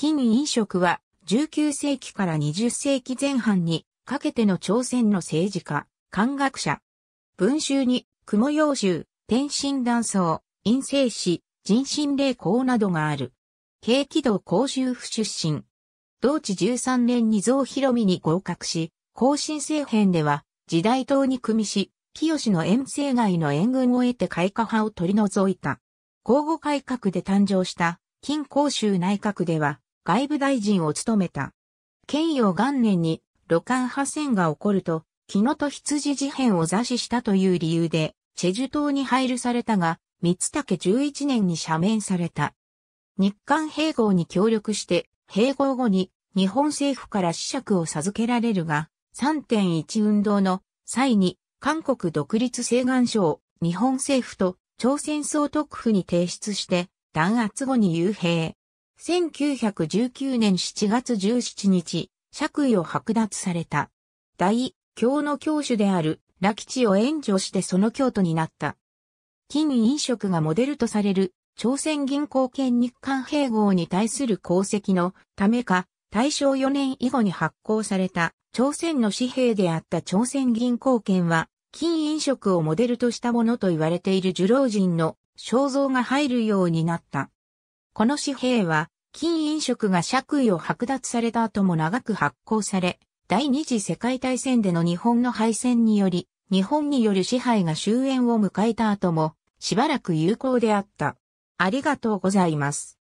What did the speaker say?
金飲食は19世紀から20世紀前半にかけての朝鮮の政治家、漢学者。文集に、雲陽集、天津断層、陰性史、人心霊校などがある。景気道公衆府出身。同治13年に増広見に合格し、更新政編では、時代党に組みし、清の遠征外の援軍を得て開花派を取り除いた。交互改革で誕生した、金公衆内閣では、外務大臣を務めた。建陽元年に、露館派戦が起こると、木野と羊事変を座視したという理由で、チェジュ島に配慮されたが、三竹11年に赦免された。日韓併合に協力して、併合後に日本政府から死釈を授けられるが、3.1運動の際に韓国独立請願書を日本政府と朝鮮総督府に提出して、弾圧後に幽閉。1919年7月17日、爵位を剥奪された。大、教の教主である、ラ吉を援助してその教徒になった。金飲食がモデルとされる、朝鮮銀行圏日韓併合に対する功績のためか、大正4年以後に発行された、朝鮮の紙幣であった朝鮮銀行圏は、金飲食をモデルとしたものと言われている樹老人の肖像が入るようになった。この紙幣は、金飲食が爵位を剥奪された後も長く発行され、第二次世界大戦での日本の敗戦により、日本による支配が終焉を迎えた後も、しばらく有効であった。ありがとうございます。